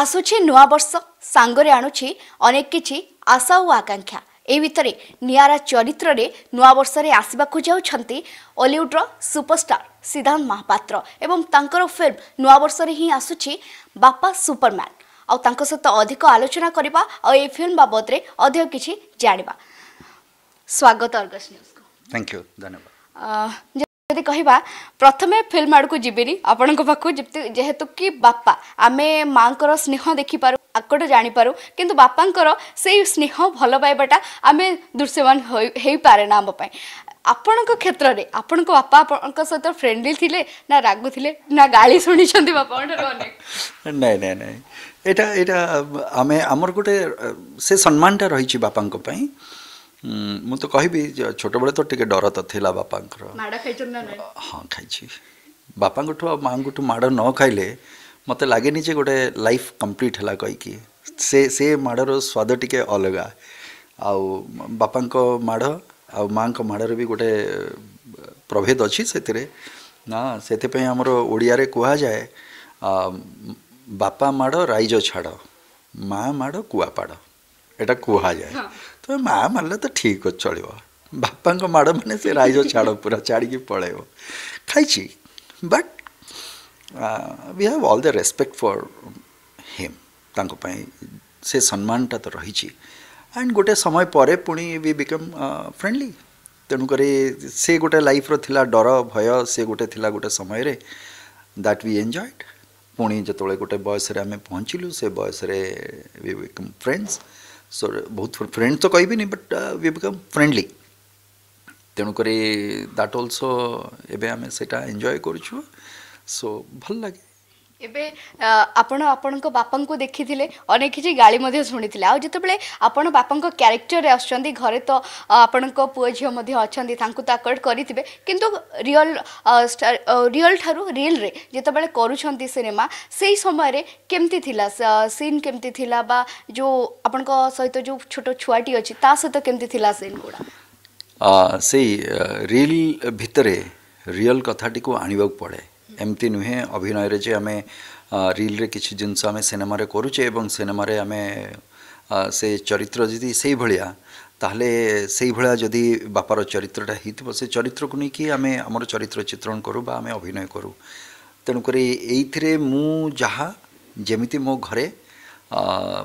ଆସୁଛି ନୂଆବର୍ଷ ସାଙ୍ଗରେ ଆଣୁଛି ଅନେକ କିଛି ଆଶା ଓ ଆକାଂକ୍ଷା ଏହି ଭିତରେ ନିଆରା ଚରିତ୍ରରେ ନୂଆବର୍ଷରେ ଆସିବାକୁ ଯାଉଛନ୍ତି ଅଲିଉଡ଼ର ସୁପରଷ୍ଟାର ସିଦ୍ଧାନ୍ତ ମହାପାତ୍ର ଏବଂ ତାଙ୍କର ଫିଲ୍ମ ନୂଆବର୍ଷରେ ହିଁ ଆସୁଛି ବାପା ସୁପରମ୍ୟାନ୍ ଆଉ ତାଙ୍କ ସହିତ ଅଧିକ ଆଲୋଚନା କରିବା ଆଉ ଏହି ଫିଲ୍ମ ବାବଦରେ ଅଧିକ କିଛି ଜାଣିବା ସ୍ୱାଗତ ଅର୍ଗସ୍ ନ୍ୟୁଜ୍କୁ ଥ୍ୟାଙ୍କ ୟୁ ଧନ୍ୟବାଦ ଯଦି କହିବା ପ୍ରଥମେ ଫିଲ୍ମ ଆଡ଼କୁ ଯିବିନି ଆପଣଙ୍କ ପାଖକୁ ଯେହେତୁ କି ବାପା ଆମେ ମାଆଙ୍କର ସ୍ନେହ ଦେଖିପାରୁ ଆକଟ ଜାଣିପାରୁ କିନ୍ତୁ ବାପାଙ୍କର ସେଇ ସ୍ନେହ ଭଲ ପାଇବାଟା ଆମେ ଦୃଶ୍ୟମାନ ହେଇପାରେ ନା ଆମ ପାଇଁ ଆପଣଙ୍କ କ୍ଷେତ୍ରରେ ଆପଣଙ୍କ ବାପା ଆପଣଙ୍କ ସହିତ ଫ୍ରେଣ୍ଡଲି ଥିଲେ ନା ରାଗୁଥିଲେ ନା ଗାଳି ଶୁଣିଛନ୍ତି ବାପାଙ୍କଠାରୁ ଅନେକ ନାଇଁ ନାଇଁ ନାଇଁ ଏଇଟା ଏଇଟା ଆମେ ଆମର ଗୋଟେ ସେ ସମ୍ମାନଟା ରହିଛି ବାପାଙ୍କ ପାଇଁ ମୁଁ ତ କହିବି ଛୋଟବେଳେ ତ ଟିକେ ଡର ତ ଥିଲା ବାପାଙ୍କର ହଁ ଖାଇଛି ବାପାଙ୍କଠୁ ଆଉ ମାଆଙ୍କଠୁ ମାଡ଼ ନ ଖାଇଲେ ମୋତେ ଲାଗେନି ଯେ ଗୋଟେ ଲାଇଫ୍ କମ୍ପ୍ଲିଟ୍ ହେଲା କହିକି ସେ ସେ ମାଡ଼ର ସ୍ୱାଦ ଟିକେ ଅଲଗା ଆଉ ବାପାଙ୍କ ମାଡ଼ ଆଉ ମାଆଙ୍କ ମାଡ଼ରେ ବି ଗୋଟେ ପ୍ରଭେଦ ଅଛି ସେଥିରେ ନା ସେଥିପାଇଁ ଆମର ଓଡ଼ିଆରେ କୁହାଯାଏ ବାପା ମାଡ଼ ରାଇଜ ଛାଡ଼ ମା ମାଡ଼ କୁଆପାଡ଼ ଏଇଟା କୁହାଯାଏ ତମେ ମା ମାରିଲେ ତ ଠିକ୍ ଅଛି ଚଳିବ ବାପାଙ୍କ ମାଡ଼ ମାନେ ସେ ରାଇଜ ଛାଡ଼ ପୁରା ଛାଡ଼ିକି ପଳେଇବ ଖାଇଛି but we have all the respect for him ତାଙ୍କ ପାଇଁ ସେ ସମ୍ମାନଟା ତ ରହିଛି ଆଣ୍ଡ ଗୋଟେ ସମୟ ପରେ ପୁଣି ବି ବିକମ୍ ଫ୍ରେଣ୍ଡଲି ତେଣୁକରି ସେ ଗୋଟେ ଲାଇଫ୍ର ଥିଲା ଡର ଭୟ ସେ ଗୋଟେ ଥିଲା ଗୋଟେ ସମୟରେ ଦ୍ୟାଟ୍ ବି ଏନ୍ଜୟଡ଼୍ ପୁଣି ଯେତେବେଳେ ଗୋଟେ ବୟସରେ ଆମେ ପହଞ୍ଚିଲୁ ସେ ବୟସରେ ବି ବିକମ୍ ଫ୍ରେଣ୍ଡସ୍ सो बहुत फ्रेंड तो कहबी बट वी बिकम फ्रेंडली তেমনি দ্যাট অলসো এবে আমি সেটা এনজয় করছু সো ভাল লাগে ଏବେ ଆପଣ ଆପଣଙ୍କ ବାପାଙ୍କୁ ଦେଖିଥିଲେ ଅନେକ କିଛି ଗାଳି ମଧ୍ୟ ଶୁଣିଥିଲେ ଆଉ ଯେତେବେଳେ ଆପଣ ବାପାଙ୍କ କ୍ୟାରେକ୍ଟରରେ ଆସୁଛନ୍ତି ଘରେ ତ ଆପଣଙ୍କ ପୁଅ ଝିଅ ମଧ୍ୟ ଅଛନ୍ତି ତାଙ୍କୁ ତ ଆକର୍ଟ କରିଥିବେ କିନ୍ତୁ ରିଅଲ ରିଅଲ ଠାରୁ ରିଏଲରେ ଯେତେବେଳେ କରୁଛନ୍ତି ସିନେମା ସେଇ ସମୟରେ କେମିତି ଥିଲା ସିନ୍ କେମିତି ଥିଲା ବା ଯେଉଁ ଆପଣଙ୍କ ସହିତ ଯେଉଁ ଛୋଟ ଛୁଆଟି ଅଛି ତା ସହିତ କେମିତି ଥିଲା ସିନ୍ ଗୁଡ଼ା ସେଇ ରିଲ୍ ଭିତରେ ରିଅଲ କଥାଟିକୁ ଆଣିବାକୁ ପଡ଼େ एमती नुहे अभिनय जे आम रिल कि जिनस सिनेम करुचे और सिनेम आम से चरित्र जी से ताल से जदि बापार चरित्रटा हो से चरित्र को नहीं कि आम आम चरित्र चित्रण करूँ आम अभिनय करूँ तेणुक ये जहाँ जमी मो घरे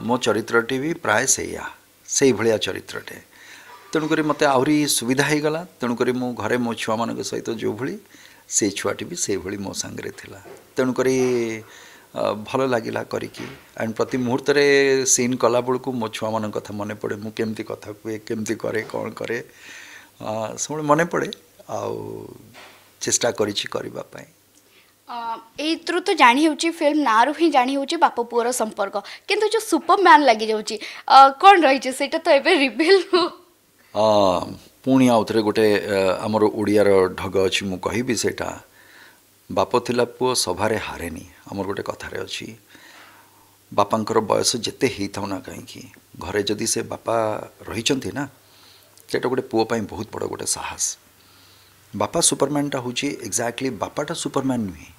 मो चरित्रटे भी प्राय से से भाया चरित्रटे तेणुक मत आ सुविधा हो गला तेणुक मो घरे मो छुआ सहित जो भाई ସେ ଛୁଆଟି ବି ସେଇଭଳି ମୋ ସାଙ୍ଗରେ ଥିଲା ତେଣୁକରି ଭଲ ଲାଗିଲା କରିକି ଆଣ୍ଡ ପ୍ରତି ମୁହୂର୍ତ୍ତରେ ସିନ୍ କଲାବେଳକୁ ମୋ ଛୁଆମାନଙ୍କ କଥା ମନେ ପଡ଼େ ମୁଁ କେମିତି କଥା କୁହେ କେମିତି କରେ କ'ଣ କରେ ସବୁବେଳେ ମନେ ପଡ଼େ ଆଉ ଚେଷ୍ଟା କରିଛି କରିବା ପାଇଁ ଏଇଥିରୁ ତ ଜାଣିହେଉଛି ଫିଲ୍ମ ନାଁରୁ ହିଁ ଜାଣିହେଉଛି ବାପ ପୁଅର ସମ୍ପର୍କ କିନ୍ତୁ ଯେଉଁ ସୁପରମ୍ୟାନ୍ ଲାଗିଯାଉଛି କ'ଣ ରହିଛି ସେଇଟା ତ ଏବେ ରିଭିଲ୍ ପୁଣି ଆଉ ଥରେ ଗୋଟେ ଆମର ଓଡ଼ିଆର ଢଗ ଅଛି ମୁଁ କହିବି ସେଇଟା ବାପ ଥିଲା ପୁଅ ସଭାରେ ହାରେନି ଆମର ଗୋଟେ କଥାରେ ଅଛି ବାପାଙ୍କର ବୟସ ଯେତେ ହେଇଥାଉ ନା କାହିଁକି ଘରେ ଯଦି ସେ ବାପା ରହିଛନ୍ତି ନା ସେଇଟା ଗୋଟେ ପୁଅ ପାଇଁ ବହୁତ ବଡ଼ ଗୋଟେ ସାହସ ବାପା ସୁପରମ୍ୟାନ୍ଟା ହେଉଛି ଏକ୍ଜାକ୍ଟଲି ବାପାଟା ସୁପରମ୍ୟାନ୍ ନୁହେଁ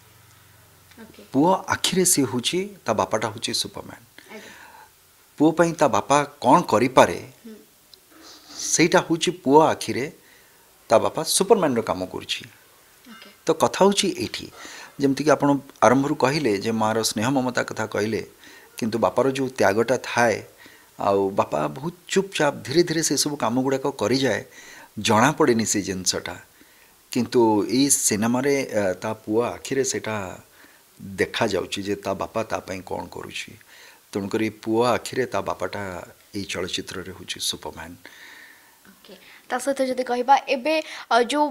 ପୁଅ ଆଖିରେ ସିଏ ହେଉଛି ତା ବାପାଟା ହେଉଛି ସୁପରମ୍ୟାନ୍ ପୁଅ ପାଇଁ ତା ବାପା କ'ଣ କରିପାରେ ସେଇଟା ହେଉଛି ପୁଅ ଆଖିରେ ତା ବାପା ସୁପରମ୍ୟାନ୍ର କାମ କରୁଛି ତ କଥା ହେଉଛି ଏଇଠି ଯେମିତିକି ଆପଣ ଆରମ୍ଭରୁ କହିଲେ ଯେ ମାଆର ସ୍ନେହ ମମତା କଥା କହିଲେ କିନ୍ତୁ ବାପାର ଯେଉଁ ତ୍ୟାଗଟା ଥାଏ ଆଉ ବାପା ବହୁତ ଚୁପଚାପ ଧୀରେ ଧୀରେ ସେସବୁ କାମ ଗୁଡ଼ାକ କରିଯାଏ ଜଣାପଡ଼େନି ସେ ଜିନିଷଟା କିନ୍ତୁ ଏଇ ସିନେମାରେ ତା ପୁଅ ଆଖିରେ ସେଇଟା ଦେଖାଯାଉଛି ଯେ ତା ବାପା ତା ପାଇଁ କ'ଣ କରୁଛି ତେଣୁକରି ପୁଅ ଆଖିରେ ତା ବାପାଟା ଏଇ ଚଳଚ୍ଚିତ୍ରରେ ହେଉଛି ସୁପରମ୍ୟାନ୍ ତା ସହିତ ଯଦି କହିବା ଏବେ ଯେଉଁ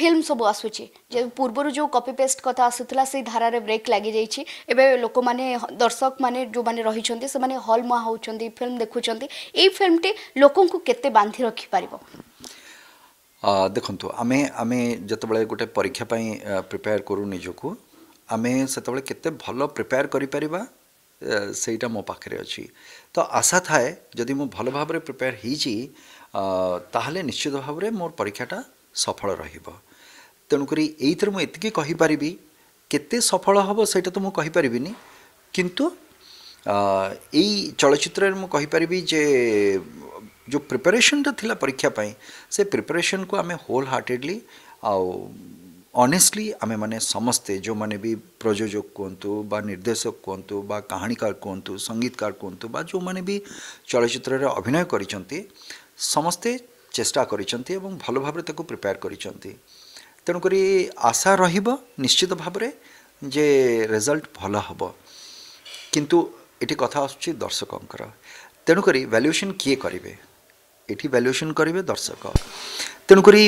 ଫିଲ୍ମ ସବୁ ଆସୁଛି ଯେ ପୂର୍ବରୁ ଯେଉଁ କପି ପେଷ୍ଟ କଥା ଆସୁଥିଲା ସେଇ ଧାରାରେ ବ୍ରେକ୍ ଲାଗିଯାଇଛି ଏବେ ଲୋକମାନେ ଦର୍ଶକମାନେ ଯେଉଁମାନେ ରହିଛନ୍ତି ସେମାନେ ହଲ୍ ମୁହାଁ ହେଉଛନ୍ତି ଫିଲ୍ମ ଦେଖୁଛନ୍ତି ଏଇ ଫିଲ୍ମଟି ଲୋକଙ୍କୁ କେତେ ବାନ୍ଧି ରଖିପାରିବ ଦେଖନ୍ତୁ ଆମେ ଆମେ ଯେତେବେଳେ ଗୋଟେ ପରୀକ୍ଷା ପାଇଁ ପ୍ରିପେୟାର କରୁ ନିଜକୁ ଆମେ ସେତେବେଳେ କେତେ ଭଲ ପ୍ରିପେୟାର କରିପାରିବା ସେଇଟା ମୋ ପାଖରେ ଅଛି ତ ଆଶା ଥାଏ ଯଦି ମୁଁ ଭଲ ଭାବରେ ପ୍ରିପେୟାର ହେଇଛି ତାହେଲେ ନିଶ୍ଚିତ ଭାବରେ ମୋର ପରୀକ୍ଷାଟା ସଫଳ ରହିବ ତେଣୁକରି ଏଇଥିରେ ମୁଁ ଏତିକି କହିପାରିବି କେତେ ସଫଳ ହେବ ସେଇଟା ତ ମୁଁ କହିପାରିବିନି କିନ୍ତୁ ଏଇ ଚଳଚ୍ଚିତ୍ରରେ ମୁଁ କହିପାରିବି ଯେ ଯେଉଁ ପ୍ରିପାରେସନ୍ଟା ଥିଲା ପରୀକ୍ଷା ପାଇଁ ସେ ପ୍ରିପାରେସନ୍କୁ ଆମେ ହୋଲ୍ ହାର୍ଟେଡ଼ଲି ଆଉ ଅନେଷ୍ଟଲି ଆମେମାନେ ସମସ୍ତେ ଯେଉଁମାନେ ବି ପ୍ରଯୋଜକ କୁହନ୍ତୁ ବା ନିର୍ଦ୍ଦେଶକ କୁହନ୍ତୁ ବା କାହାଣୀକାର କୁହନ୍ତୁ ସଙ୍ଗୀତକାର କୁହନ୍ତୁ ବା ଯେଉଁମାନେ ବି ଚଳଚ୍ଚିତ୍ରରେ ଅଭିନୟ କରିଛନ୍ତି ସମସ୍ତେ ଚେଷ୍ଟା କରିଛନ୍ତି ଏବଂ ଭଲ ଭାବରେ ତାକୁ ପ୍ରିପେୟାର କରିଛନ୍ତି ତେଣୁକରି ଆଶା ରହିବ ନିଶ୍ଚିତ ଭାବରେ ଯେ ରେଜଲ୍ଟ ଭଲ ହେବ କିନ୍ତୁ ଏଠି କଥା ଆସୁଛି ଦର୍ଶକଙ୍କର ତେଣୁକରି ଭାଲ୍ୟୁଏସନ୍ କିଏ କରିବେ ଏଠି ଭ୍ୟାଲୁଏସନ୍ କରିବେ ଦର୍ଶକ ତେଣୁକରି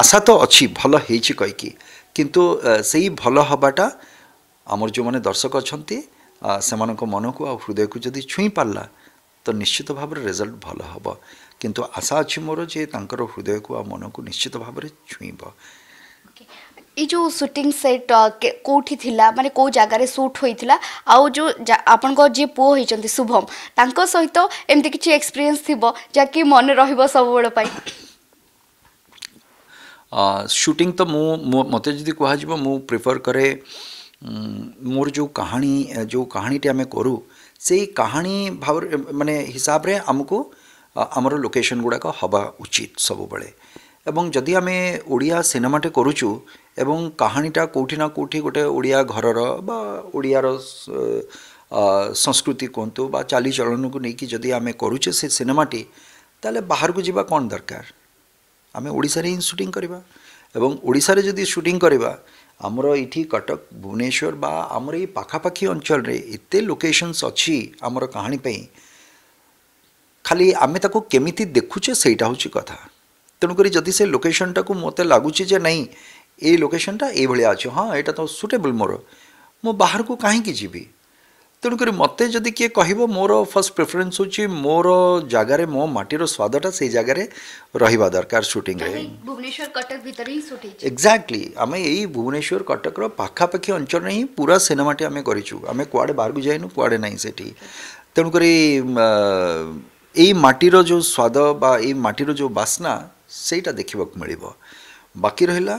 ଆଶା ତ ଅଛି ଭଲ ହେଇଛି କହିକି କିନ୍ତୁ ସେଇ ଭଲ ହେବାଟା ଆମର ଯେଉଁମାନେ ଦର୍ଶକ ଅଛନ୍ତି ସେମାନଙ୍କ ମନକୁ ଆଉ ହୃଦୟକୁ ଯଦି ଛୁଇଁ ପାରିଲା ତ ନିଶ୍ଚିତ ଭାବରେ ରେଜଲ୍ଟ ଭଲ ହେବ କିନ୍ତୁ ଆଶା ଅଛି ମୋର ଯେ ତାଙ୍କର ହୃଦୟକୁ ଆଉ ମନକୁ ନିଶ୍ଚିତ ଭାବରେ ଛୁଇଁବ ଏଇ ଯେଉଁ ସୁଟିଂ ସେଟ୍ କେଉଁଠି ଥିଲା ମାନେ କେଉଁ ଜାଗାରେ ସୁଟ୍ ହୋଇଥିଲା ଆଉ ଯେଉଁ ଆପଣଙ୍କ ଯିଏ ପୁଅ ହୋଇଛନ୍ତି ଶୁଭମ ତାଙ୍କ ସହିତ ଏମିତି କିଛି ଏକ୍ସପିରିଏନ୍ସ ଥିବ ଯାହାକି ମନେ ରହିବ ସବୁବେଳ ପାଇଁ ସୁଟିଂ ତ ମୁଁ ମୋତେ ଯଦି କୁହାଯିବ ମୁଁ ପ୍ରିଫର କରେ ମୋର ଯେଉଁ କାହାଣୀ ଯେଉଁ କାହାଣୀଟି ଆମେ କରୁ ସେଇ କାହାଣୀ ଭାବରେ ମାନେ ହିସାବରେ ଆମକୁ ଆମର ଲୋକେସନ୍ ଗୁଡ଼ାକ ହେବା ଉଚିତ ସବୁବେଳେ ଏବଂ ଯଦି ଆମେ ଓଡ଼ିଆ ସିନେମାଟେ କରୁଛୁ ଏବଂ କାହାଣୀଟା କେଉଁଠି ନା କେଉଁଠି ଗୋଟେ ଓଡ଼ିଆ ଘରର ବା ଓଡ଼ିଆର ସଂସ୍କୃତି କୁହନ୍ତୁ ବା ଚାଲିଚଳନକୁ ନେଇକି ଯଦି ଆମେ କରୁଛେ ସେ ସିନେମାଟି ତାହେଲେ ବାହାରକୁ ଯିବା କ'ଣ ଦରକାର ଆମେ ଓଡ଼ିଶାରେ ହିଁ ସୁଟିଂ କରିବା ଏବଂ ଓଡ଼ିଶାରେ ଯଦି ସୁଟିଂ କରିବା ଆମର ଏଇଠି କଟକ ଭୁବନେଶ୍ୱର ବା ଆମର ଏଇ ପାଖାପାଖି ଅଞ୍ଚଳରେ ଏତେ ଲୋକେସନ୍ସ ଅଛି ଆମର କାହାଣୀ ପାଇଁ ଖାଲି ଆମେ ତାକୁ କେମିତି ଦେଖୁଛେ ସେଇଟା ହେଉଛି କଥା ତେଣୁକରି ଯଦି ସେ ଲୋକେସନଟାକୁ ମୋତେ ଲାଗୁଛି ଯେ ନାହିଁ ଏଇ ଲୋକେସନଟା ଏଇଭଳିଆ ଅଛି ହଁ ଏଇଟା ତ ସୁଟେବୁଲ୍ ମୋର ମୁଁ ବାହାରକୁ କାହିଁକି ଯିବି ତେଣୁକରି ମୋତେ ଯଦି କିଏ କହିବ ମୋର ଫାର୍ଷ୍ଟ ପ୍ରିଫରେନ୍ସ ହେଉଛି ମୋର ଜାଗାରେ ମୋ ମାଟିର ସ୍ୱାଦଟା ସେଇ ଜାଗାରେ ରହିବା ଦରକାର ସୁଟିଂରେ ଭୁବନେଶ୍ୱର କଟକ ଭିତରେ ହିଁ ସୁଟ୍ ହେଇଛି ଏକ୍ଜାକ୍ଟଲି ଆମେ ଏଇ ଭୁବନେଶ୍ୱର କଟକର ପାଖାପାଖି ଅଞ୍ଚଳରେ ହିଁ ପୁରା ସିନେମାଟି ଆମେ କରିଛୁ ଆମେ କୁଆଡ଼େ ବାହାରକୁ ଯାଇନୁ କୁଆଡ଼େ ନାହିଁ ସେଠି ତେଣୁକରି এই ମାଟିର ଯେଉଁ ସ୍ୱାଦ ବା ଏଇ ମାଟିର ଯେଉଁ ବାସ୍ନା ସେଇଟା ଦେଖିବାକୁ ମିଳିବ ବାକି ରହିଲା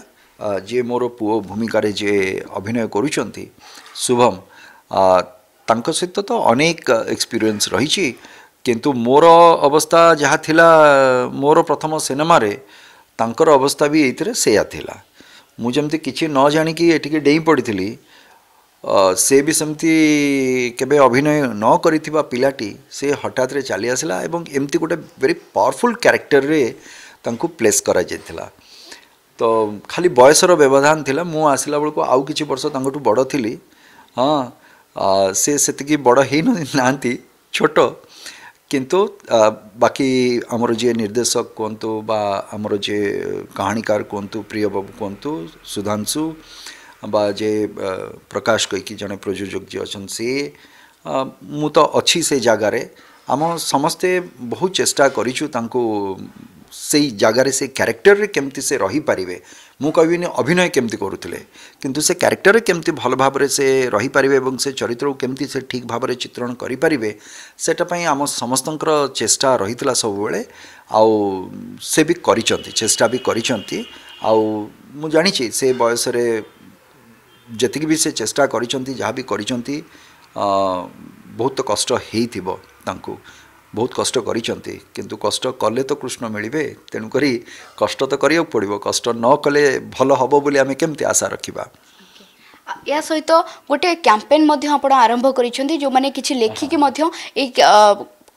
ଯିଏ ମୋର ପୁଅ ଭୂମିକାରେ ଯିଏ ଅଭିନୟ କରୁଛନ୍ତି ଶୁଭମ ତାଙ୍କ ସହିତ ତ ଅନେକ ଏକ୍ସପିରିଏନ୍ସ ରହିଛି କିନ୍ତୁ ମୋର ଅବସ୍ଥା ଯାହା ଥିଲା ମୋର ପ୍ରଥମ ସିନେମାରେ ତାଙ୍କର ଅବସ୍ଥା ବି ଏଇଥିରେ ସେଇଆ ଥିଲା ମୁଁ ଯେମିତି କିଛି ନ ଜାଣିକି ଏଠିକି ଡେଇଁ ପଡ଼ିଥିଲି ସେ ବି ସେମିତି କେବେ ଅଭିନୟ ନ କରିଥିବା ପିଲାଟି ସେ ହଠାତ୍ରେ ଚାଲି ଆସିଲା ଏବଂ ଏମିତି ଗୋଟେ ଭେରି ପାୱାରଫୁଲ୍ କ୍ୟାରେକ୍ଟରରେ ତାଙ୍କୁ ପ୍ଲେସ୍ କରାଯାଇଥିଲା ତ ଖାଲି ବୟସର ବ୍ୟବଧାନ ଥିଲା ମୁଁ ଆସିଲା ବେଳକୁ ଆଉ କିଛି ବର୍ଷ ତାଙ୍କଠୁ ବଡ଼ ଥିଲି ହଁ ସେ ସେତିକି ବଡ଼ ହେଇ ନାହାନ୍ତି ଛୋଟ କିନ୍ତୁ ବାକି ଆମର ଯିଏ ନିର୍ଦ୍ଦେଶକ କୁହନ୍ତୁ ବା ଆମର ଯିଏ କାହାଣୀକାର କୁହନ୍ତୁ ପ୍ରିୟବାବୁ କୁହନ୍ତୁ ସୁଧାଂଶୁ বা ଯେ ପ୍ରକାଶ କହିକି ଜଣେ ପ୍ରଯୋଜକ ଯିଏ ଅଛନ୍ତି ସିଏ ମୁଁ ତ ଅଛି ସେ ଜାଗାରେ ଆମ ସମସ୍ତେ ବହୁତ ଚେଷ୍ଟା କରିଛୁ ତାଙ୍କୁ ସେଇ ଜାଗାରେ ସେ କ୍ୟାରେକ୍ଟରରେ କେମିତି ସେ ରହିପାରିବେ ମୁଁ କହିବିନି ଅଭିନୟ କେମିତି କରୁଥିଲେ କିନ୍ତୁ ସେ କ୍ୟାରେକ୍ଟରରେ କେମିତି ଭଲ ଭାବରେ ସେ ରହିପାରିବେ ଏବଂ ସେ ଚରିତ୍ରକୁ କେମିତି ସେ ଠିକ୍ ଭାବରେ ଚିତ୍ରଣ କରିପାରିବେ ସେଟା ପାଇଁ ଆମ ସମସ୍ତଙ୍କର ଚେଷ୍ଟା ରହିଥିଲା ସବୁବେଳେ ଆଉ ସେ ବି କରିଛନ୍ତି ଚେଷ୍ଟା ବି କରିଛନ୍ତି ଆଉ ମୁଁ ଜାଣିଛି ସେ ବୟସରେ ଯେତିକି ବି ସେ ଚେଷ୍ଟା କରିଛନ୍ତି ଯାହା ବି କରିଛନ୍ତି ବହୁତ କଷ୍ଟ ହେଇଥିବ ତାଙ୍କୁ ବହୁତ କଷ୍ଟ କରିଛନ୍ତି କିନ୍ତୁ କଷ୍ଟ କଲେ ତ କୃଷ୍ଣ ମିଳିବେ ତେଣୁକରି କଷ୍ଟ ତ କରିବାକୁ ପଡ଼ିବ କଷ୍ଟ ନ କଲେ ଭଲ ହେବ ବୋଲି ଆମେ କେମିତି ଆଶା ରଖିବା ଏହା ସହିତ ଗୋଟେ କ୍ୟାମ୍ପେନ୍ ମଧ୍ୟ ଆପଣ ଆରମ୍ଭ କରିଛନ୍ତି ଯେଉଁମାନେ କିଛି ଲେଖିକି ମଧ୍ୟ ଏଇ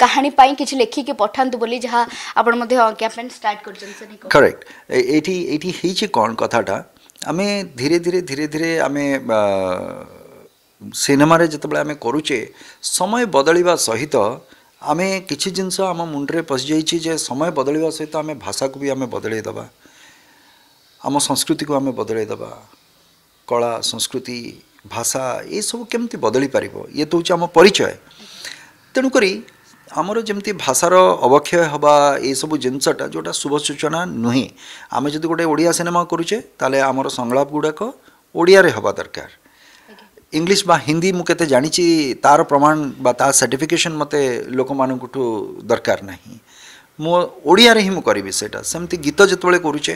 କାହାଣୀ ପାଇଁ କିଛି ଲେଖିକି ପଠାନ୍ତୁ ବୋଲି ଯାହା ଆପଣ ମଧ୍ୟ କ୍ୟାମ୍ପେନ୍ ଷ୍ଟାର୍ଟ କରିଛନ୍ତି କରେକ୍ଟ ଏଇଠି ଏଇଠି ହେଇଛି କ'ଣ କଥାଟା ଆମେ ଧୀରେ ଧୀରେ ଧୀରେ ଧୀରେ ଆମେ ସିନେମାରେ ଯେତେବେଳେ ଆମେ କରୁଛେ ସମୟ ବଦଳିବା ସହିତ ଆମେ କିଛି ଜିନିଷ ଆମ ମୁଣ୍ଡରେ ପଶିଯାଇଛି ଯେ ସମୟ ବଦଳିବା ସହିତ ଆମେ ଭାଷାକୁ ବି ଆମେ ବଦଳେଇ ଦେବା ଆମ ସଂସ୍କୃତିକୁ ଆମେ ବଦଳେଇ ଦେବା କଳା ସଂସ୍କୃତି ଭାଷା ଏସବୁ କେମିତି ବଦଳି ପାରିବ ଇଏ ତ ହେଉଛି ଆମ ପରିଚୟ ତେଣୁକରି ଆମର ଯେମିତି ଭାଷାର ଅବକ୍ଷୟ ହେବା ଏସବୁ ଜିନିଷଟା ଯେଉଁଟା ଶୁଭ ସୂଚନା ନୁହେଁ ଆମେ ଯଦି ଗୋଟେ ଓଡ଼ିଆ ସିନେମା କରୁଛେ ତାହେଲେ ଆମର ସଂଳାପ ଗୁଡ଼ାକ ଓଡ଼ିଆରେ ହେବା ଦରକାର ଇଂଲିଶ ବା ହିନ୍ଦୀ ମୁଁ କେତେ ଜାଣିଛି ତା'ର ପ୍ରମାଣ ବା ତା ସାର୍ଟିଫିକେସନ୍ ମୋତେ ଲୋକମାନଙ୍କଠୁ ଦରକାର ନାହିଁ ମୁଁ ଓଡ଼ିଆରେ ହିଁ ମୁଁ କରିବି ସେଇଟା ସେମିତି ଗୀତ ଯେତେବେଳେ କରୁଛେ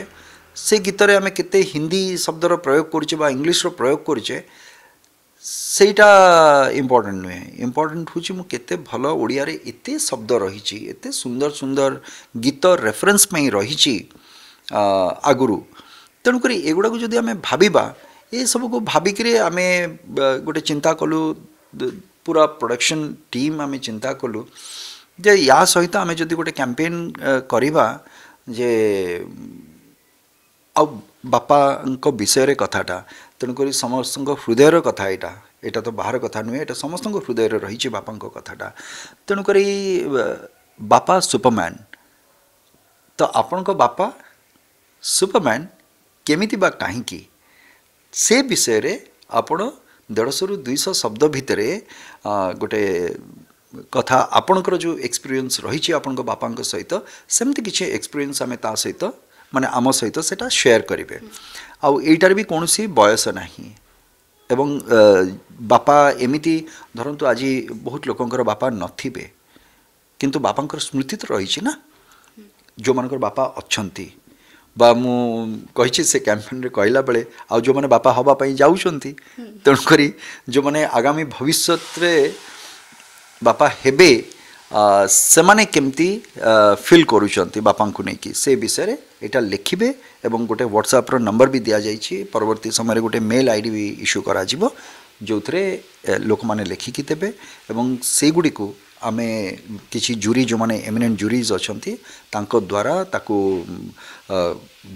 ସେ ଗୀତରେ ଆମେ କେତେ ହିନ୍ଦୀ ଶବ୍ଦର ପ୍ରୟୋଗ କରୁଛେ ବା ଇଂଲିଶର ପ୍ରୟୋଗ କରୁଛେ ସେଇଟା ଇମ୍ପୋର୍ଟାଣ୍ଟ ନୁହେଁ ଇମ୍ପୋର୍ଟାଣ୍ଟ ହେଉଛି ମୁଁ କେତେ ଭଲ ଓଡ଼ିଆରେ ଏତେ ଶବ୍ଦ ରହିଛି ଏତେ ସୁନ୍ଦର ସୁନ୍ଦର ଗୀତ ରେଫରେନ୍ସ ପାଇଁ ରହିଛି ଆଗରୁ ତେଣୁକରି ଏଗୁଡ଼ାକୁ ଯଦି ଆମେ ଭାବିବା ଏସବୁକୁ ଭାବିକିରି ଆମେ ଗୋଟେ ଚିନ୍ତା କଲୁ ପୁରା ପ୍ରଡ଼କ୍ସନ୍ ଟିମ୍ ଆମେ ଚିନ୍ତା କଲୁ ଯେ ୟା ସହିତ ଆମେ ଯଦି ଗୋଟେ କ୍ୟାମ୍ପେନ୍ କରିବା ଯେ ଆଉ ବାପାଙ୍କ ବିଷୟରେ କଥାଟା ତେଣୁକରି ସମସ୍ତଙ୍କ ହୃଦୟର କଥା ଏଇଟା ଏଇଟା ତ ବାହାର କଥା ନୁହେଁ ଏଇଟା ସମସ୍ତଙ୍କ ହୃଦୟରେ ରହିଛି ବାପାଙ୍କ କଥାଟା ତେଣୁକରି ବାପା ସୁପରମ୍ୟାନ୍ ତ ଆପଣଙ୍କ ବାପା ସୁପରମ୍ୟାନ୍ କେମିତି ବା କାହିଁକି ସେ ବିଷୟରେ ଆପଣ ଦେଢ଼ଶହରୁ ଦୁଇଶହ ଶବ୍ଦ ଭିତରେ ଗୋଟେ କଥା ଆପଣଙ୍କର ଯେଉଁ ଏକ୍ସପିରିଏନ୍ସ ରହିଛି ଆପଣଙ୍କ ବାପାଙ୍କ ସହିତ ସେମିତି କିଛି ଏକ୍ସପିରିଏନ୍ସ ଆମେ ତା ସହିତ ମାନେ ଆମ ସହିତ ସେଇଟା ସେୟାର କରିବେ ଆଉ ଏଇଟାର ବି କୌଣସି ବୟସ ନାହିଁ ଏବଂ ବାପା ଏମିତି ଧରନ୍ତୁ ଆଜି ବହୁତ ଲୋକଙ୍କର ବାପା ନଥିବେ କିନ୍ତୁ ବାପାଙ୍କର ସ୍ମୃତି ତ ରହିଛି ନା ଯେଉଁମାନଙ୍କର ବାପା ଅଛନ୍ତି ବା ମୁଁ କହିଛି ସେ କ୍ୟାମ୍ପେନ୍ରେ କହିଲା ବେଳେ ଆଉ ଯେଉଁମାନେ ବାପା ହେବା ପାଇଁ ଯାଉଛନ୍ତି ତେଣୁକରି ଯେଉଁମାନେ ଆଗାମୀ ଭବିଷ୍ୟତରେ ବାପା ହେବେ ସେମାନେ କେମିତି ଫିଲ୍ କରୁଛନ୍ତି ବାପାଙ୍କୁ ନେଇକି ସେ ବିଷୟରେ ଏଇଟା ଲେଖିବେ ଏବଂ ଗୋଟେ ହ୍ୱାଟ୍ସଆପ୍ର ନମ୍ବର ବି ଦିଆଯାଇଛି ପରବର୍ତ୍ତୀ ସମୟରେ ଗୋଟେ ମେଲ୍ ଆଇ ଡ଼ି ବି ଇସ୍ୟୁ କରାଯିବ ଯେଉଁଥିରେ ଲୋକମାନେ ଲେଖିକି ଦେବେ ଏବଂ ସେଇଗୁଡ଼ିକୁ ଆମେ କିଛି ଜୁରି ଯେଉଁମାନେ ଏମିନେଣ୍ଟ ଜୁରିଜ୍ ଅଛନ୍ତି ତାଙ୍କ ଦ୍ୱାରା ତାକୁ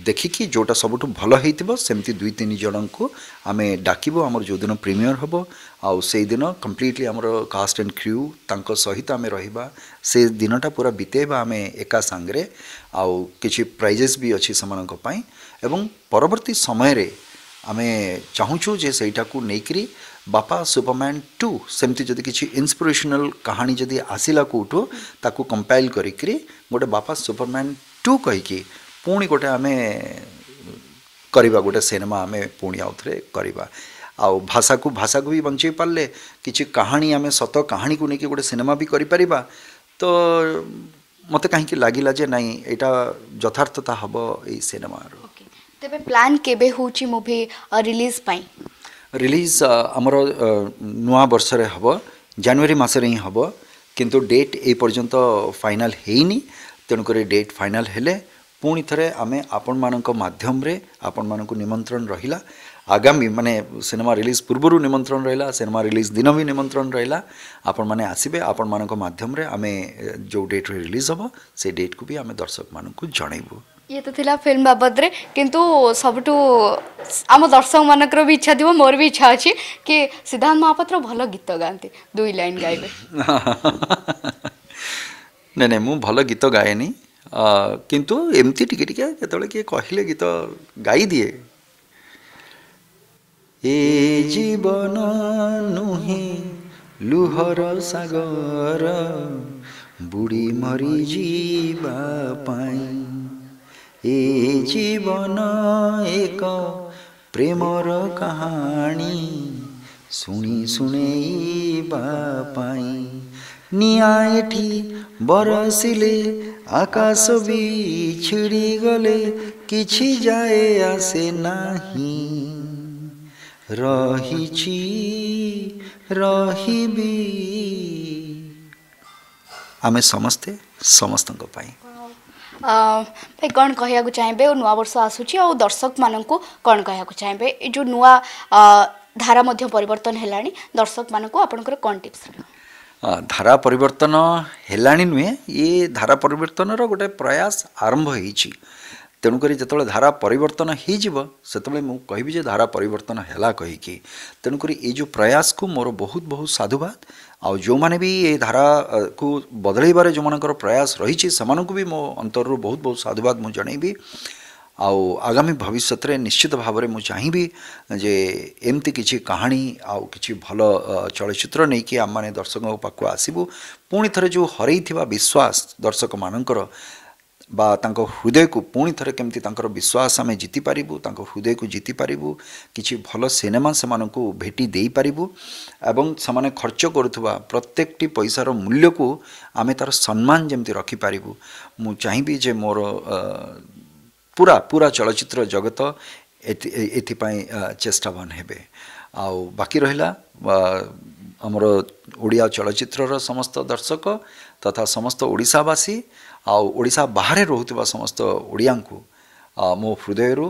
ଦେଖିକି ଯେଉଁଟା ସବୁଠୁ ଭଲ ହେଇଥିବ ସେମିତି ଦୁଇ ତିନି ଜଣଙ୍କୁ ଆମେ ଡାକିବୁ ଆମର ଯେଉଁଦିନ ପ୍ରିମିୟର୍ ହେବ ଆଉ ସେଇଦିନ କମ୍ପ୍ଲିଟଲି ଆମର କାଷ୍ଟ ଆଣ୍ଡ କ୍ରିୟୁ ତାଙ୍କ ସହିତ ଆମେ ରହିବା ସେ ଦିନଟା ପୁରା ବିତେଇବା ଆମେ ଏକା ସାଙ୍ଗରେ ଆଉ କିଛି ପ୍ରାଇଜେସ୍ ବି ଅଛି ସେମାନଙ୍କ ପାଇଁ ଏବଂ ପରବର୍ତ୍ତୀ ସମୟରେ ଆମେ ଚାହୁଁଛୁ ଯେ ସେଇଟାକୁ ନେଇକରି ବାପା ସୁପରମ୍ୟାନ୍ ଟୁ ସେମିତି ଯଦି କିଛି ଇନ୍ସପିରେସନାଲ୍ କାହାଣୀ ଯଦି ଆସିଲା କେଉଁଠୁ ତାକୁ କମ୍ପାଇଲ୍ କରିକିରି ଗୋଟେ ବାପା ସୁପରମ୍ୟାନ୍ ଟୁ କହିକି ପୁଣି ଗୋଟେ ଆମେ କରିବା ଗୋଟେ ସିନେମା ଆମେ ପୁଣି ଆଉ ଥରେ କରିବା ଆଉ ଭାଷାକୁ ଭାଷାକୁ ବି ବଞ୍ଚେଇ ପାରିଲେ କିଛି କାହାଣୀ ଆମେ ସତ କାହାଣୀକୁ ନେଇକି ଗୋଟେ ସିନେମା ବି କରିପାରିବା ତ ମୋତେ କାହିଁକି ଲାଗିଲା ଯେ ନାଇଁ ଏଇଟା ଯଥାର୍ଥତା ହେବ ଏଇ ସିନେମାର ତେବେ ପ୍ଲାନ୍ କେବେ ହେଉଛି ମୁଭି ରିଲିଜ୍ ପାଇଁ ରିଲିଜ୍ ଆମର ନୂଆ ବର୍ଷରେ ହେବ ଜାନୁଆରୀ ମାସରେ ହିଁ ହେବ କିନ୍ତୁ ଡେଟ୍ ଏ ପର୍ଯ୍ୟନ୍ତ ଫାଇନାଲ୍ ହେଇନି ତେଣୁକରି ଡେଟ୍ ଫାଇନାଲ୍ ହେଲେ ପୁଣି ଥରେ ଆମେ ଆପଣମାନଙ୍କ ମାଧ୍ୟମରେ ଆପଣମାନଙ୍କୁ ନିମନ୍ତ୍ରଣ ରହିଲା ଆଗାମୀ ମାନେ ସିନେମା ରିଲିଜ୍ ପୂର୍ବରୁ ନିମନ୍ତ୍ରଣ ରହିଲା ସିନେମା ରିଲିଜ୍ ଦିନ ବି ନିମନ୍ତ୍ରଣ ରହିଲା ଆପଣମାନେ ଆସିବେ ଆପଣମାନଙ୍କ ମାଧ୍ୟମରେ ଆମେ ଯେଉଁ ଡେଟ୍ରେ ରିଲିଜ୍ ହେବ ସେ ଡେଟ୍କୁ ବି ଆମେ ଦର୍ଶକମାନଙ୍କୁ ଜଣାଇବୁ ଇଏ ତ ଥିଲା ଫିଲ୍ମ ବାବଦରେ କିନ୍ତୁ ସବୁଠୁ ଆମ ଦର୍ଶକମାନଙ୍କର ବି ଇଚ୍ଛା ଥିବ ମୋର ବି ଇଚ୍ଛା ଅଛି କି ସିଦ୍ଧାନ୍ତ ମହାପାତ୍ର ଭଲ ଗୀତ ଗାଆନ୍ତି ଦୁଇ ଲାଇନ୍ ଗାଇବେ ନାଇଁ ନାଇଁ ମୁଁ ଭଲ ଗୀତ ଗାଏନି କିନ୍ତୁ ଏମିତି ଟିକେ ଟିକେ କେତେବେଳେ କିଏ କହିଲେ ଗୀତ ଗାଇଦିଏ ଏ ଜୀବନ ନୁହେଁ ଲୁହର ସାଗର ବୁଡ଼ି ମରିଯିବା ପାଇଁ এ জীবন এক ପ୍ରେମର କାହାଣୀ ଶୁଣି ଶୁଣେଇବା ପାଇଁ ନିଆଁ ଏଠି ବରସିଲେ ଆକାଶ ବି ଛିଡ଼ିଗଲେ କିଛି ଯାଏ ଆସେ ନାହିଁ ରହିଛି ରହିବି ଆମେ ସମସ୍ତେ ସମସ୍ତଙ୍କ ପାଇଁ ଭାଇ କ'ଣ କହିବାକୁ ଚାହିଁବେ ଓ ନୂଆବର୍ଷ ଆସୁଛି ଆଉ ଦର୍ଶକମାନଙ୍କୁ କ'ଣ କହିବାକୁ ଚାହିଁବେ ଏ ଯେଉଁ ନୂଆ ଧାରା ମଧ୍ୟ ପରିବର୍ତ୍ତନ ହେଲାଣି ଦର୍ଶକମାନଙ୍କୁ ଆପଣଙ୍କର କ'ଣ ଟିପ୍ସ ରହିବ ଧାରା ପରିବର୍ତ୍ତନ ହେଲାଣି ନୁହେଁ ଏ ଧାରା ପରିବର୍ତ୍ତନର ଗୋଟେ ପ୍ରୟାସ ଆରମ୍ଭ ହେଇଛି ତେଣୁକରି ଯେତେବେଳେ ଧାରା ପରିବର୍ତ୍ତନ ହୋଇଯିବ ସେତେବେଳେ ମୁଁ କହିବି ଯେ ଧାରା ପରିବର୍ତ୍ତନ ହେଲା କହିକି ତେଣୁକରି ଏଇ ଯେଉଁ ପ୍ରୟାସକୁ ମୋର ବହୁତ ବହୁତ ସାଧୁବାଦ ᱟᱨ ᱡᱚᱢᱟᱱᱮ ᱵᱤ ᱮ ᱫᱷᱟᱨᱟ ᱠᱚ ᱵᱚᱫᱞᱟᱭ ᱵᱟᱨᱮ ᱡᱚᱢᱟᱱ ᱠᱚᱨ ᱯᱨᱟᱭᱟᱥ ᱨᱦᱤ ᱪᱤ ᱥᱟᱢᱟᱱ ᱠᱚ ᱵᱤ ᱢᱚ ᱟᱱᱛᱨ ᱨᱚ ᱵᱚᱦᱩᱛ ᱵᱚᱦᱩᱛ ᱥᱟᱫᱷᱩᱵᱟᱫ ᱢᱚ ᱡᱟᱱᱮ ᱵᱤ ᱟᱨ ᱟᱜᱟᱢᱤ ಭವಿಷ್ಯᱛᱨᱮ ᱱᱤᱥᱪᱤᱛ ᱵᱷᱟᱵᱨᱮ ᱢᱚ ᱪᱟᱦᱤᱵᱤ ᱡᱮ ᱮᱢᱛᱮ ᱠᱤᱪᱷᱤ ᱠᱟᱦᱟᱱᱤ ᱟᱨ ᱠᱤᱪᱷᱤ ᱵᱷᱚᱞᱚ ᱪᱚᱞᱮ ᱪᱤᱛᱨ ᱱᱮ ᱠᱤ ᱟᱢᱟᱱᱮ ᱫᱟᱨᱥᱚᱠᱚ ᱯᱟᱠᱚ ᱟᱥᱤᱵᱩ ᱯᱩᱱᱤᱛᱷᱨᱮ ᱡᱚ ᱦᱟᱨᱮ ᱛᱷᱤᱣᱟ ᱵᱤ ବା ତାଙ୍କ ହୃଦୟକୁ ପୁଣି ଥରେ କେମିତି ତାଙ୍କର ବିଶ୍ୱାସ ଆମେ ଜିତିପାରିବୁ ତାଙ୍କ ହୃଦୟକୁ ଜିତିପାରିବୁ କିଛି ଭଲ ସିନେମା ସେମାନଙ୍କୁ ଭେଟି ଦେଇପାରିବୁ ଏବଂ ସେମାନେ ଖର୍ଚ୍ଚ କରୁଥିବା ପ୍ରତ୍ୟେକଟି ପଇସାର ମୂଲ୍ୟକୁ ଆମେ ତା'ର ସମ୍ମାନ ଯେମିତି ରଖିପାରିବୁ ମୁଁ ଚାହିଁବି ଯେ ମୋର ପୁରା ପୁରା ଚଳଚ୍ଚିତ୍ର ଜଗତ ଏଥିପାଇଁ ଚେଷ୍ଟାବାନ ହେବେ ଆଉ ବାକି ରହିଲା ଆମର ଓଡ଼ିଆ ଚଳଚ୍ଚିତ୍ରର ସମସ୍ତ ଦର୍ଶକ ତଥା ସମସ୍ତ ଓଡ଼ିଶାବାସୀ आउँछा बाहेक रोौ्वेस् समस्त ओड मो हृदयहरू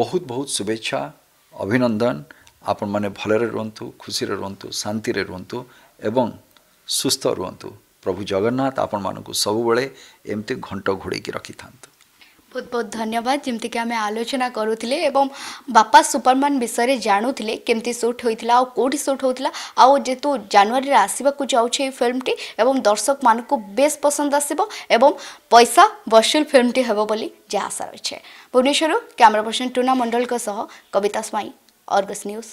बहुत बहुत शुभेच्छा अभिनन्दन रहन्तु भुहन् खुसी रुहन् शान्ति एवं सुस्थ रहन्तु प्रभु जगन्नाथ आप सबुब एमि घन्ट घोडैक रखिथाँत খুব বহুত ধন্যবাদ জেমতিকে আমি আলোচনা করুtile এবম বাবা সুপারম্যান বিষয়ে জানুtile কেমতে শুট হইtile আও কোটি শুট হইtile আও যেতু জানুয়ারি রা আসিবাকু যাওছে ফিল্মটি এবম দর্শক মানকু বেস পছন্দ আসিবো এবম পয়সা বশিল ফিল্মটি হেব বলি যা আশা রইছে भुवनेश्वरর ক্যামেরা পার্সন টুনা মন্ডলক সহ কবিতা সোমাই আর গস নিউজ